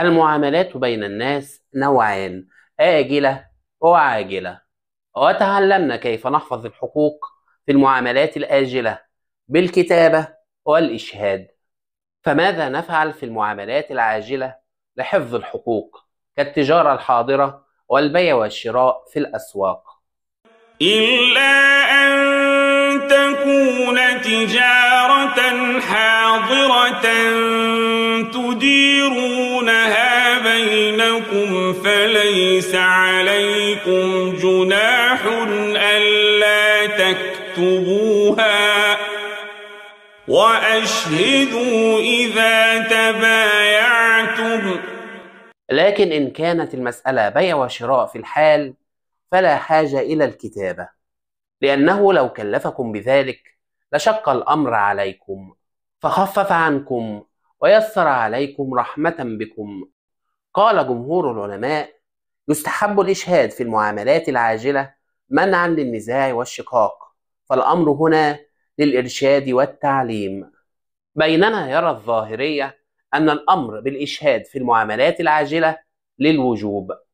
المعاملات بين الناس نوعان آجلة آه، وعاجلة وتعلمنا كيف نحفظ الحقوق في المعاملات الآجلة بالكتابة والإشهاد فماذا نفعل في المعاملات العاجلة لحفظ الحقوق كالتجارة الحاضرة والبيع والشراء في الأسواق إلا أن تكون تجارة حاضرة لكم فليس عليكم جناح ألا تكتبوها وأشهدوا إذا تبايعتم لكن إن كانت المسألة بيع وشراء في الحال فلا حاجة إلى الكتابة لأنه لو كلفكم بذلك لشق الأمر عليكم فخفف عنكم ويسر عليكم رحمة بكم قال جمهور العلماء يستحب الإشهاد في المعاملات العاجلة منعا للنزاع والشقاق فالأمر هنا للإرشاد والتعليم بينما يرى الظاهرية أن الأمر بالإشهاد في المعاملات العاجلة للوجوب